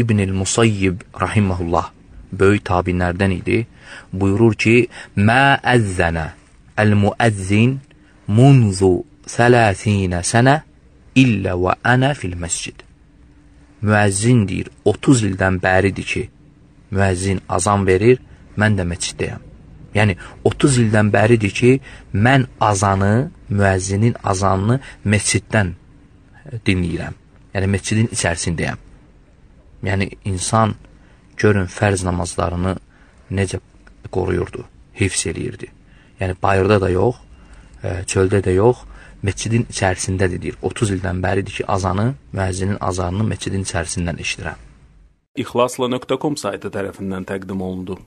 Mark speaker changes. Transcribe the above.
Speaker 1: İbnül Musayyib rahiməhullah, böyük tabinlərdən idi, buyurur ki, Mə əzzənə əl-müəzzin munzu sələsinə sənə illə və ənə fil məscid. Müəzzin deyir, 30 ildən bəridir ki, müəzzin azan verir, mən də məciddəyəm. Yəni, 30 ildən bəridir ki, mən azanı, müəzzinin azanını meçiddən dinləyirəm. Yəni, meçidin içərisindəyəm. Yəni, insan görün fərz namazlarını necə qoruyurdu, hifz eləyirdi. Yəni, bayırda da yox, e, çöldə də yox, meçidin içərisindədir, deyir. 30 ildən bəridir ki, azanı, müəzzinin azanını meçidin içərisindən
Speaker 2: eşidirəm. İxlasla.com saytı tərəfindən təqdim olundu.